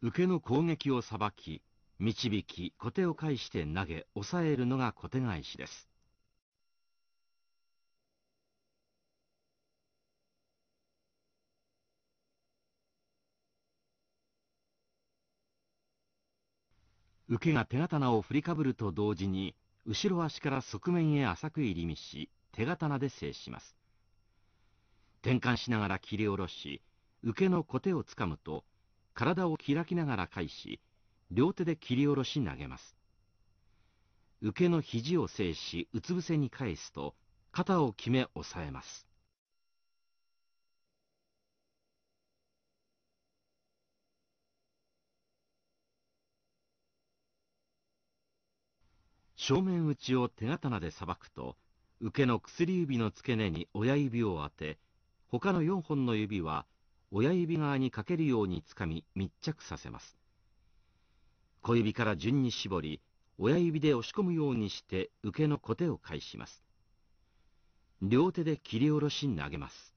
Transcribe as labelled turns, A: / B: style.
A: 受けの攻撃をさばき、導き、小手を返して投げ、抑えるのが小手返しです。受けが手刀を振りかぶると同時に、後ろ足から側面へ浅く入り見し、手刀で制します。転換しながら切り下ろし、受けの小手をつかむと、体を開きながら返し、両手で切り下ろし投げます。受けの肘を制し、うつ伏せに返すと、肩を決め押さえます。正面打ちを手刀でさばくと、受けの薬指の付け根に親指を当て、他の4本の指は親指側にかけるようにつかみ密着させます。小指から順に絞り、親指で押し込むようにして受けのコテを返します。両手で切り下ろし投げます。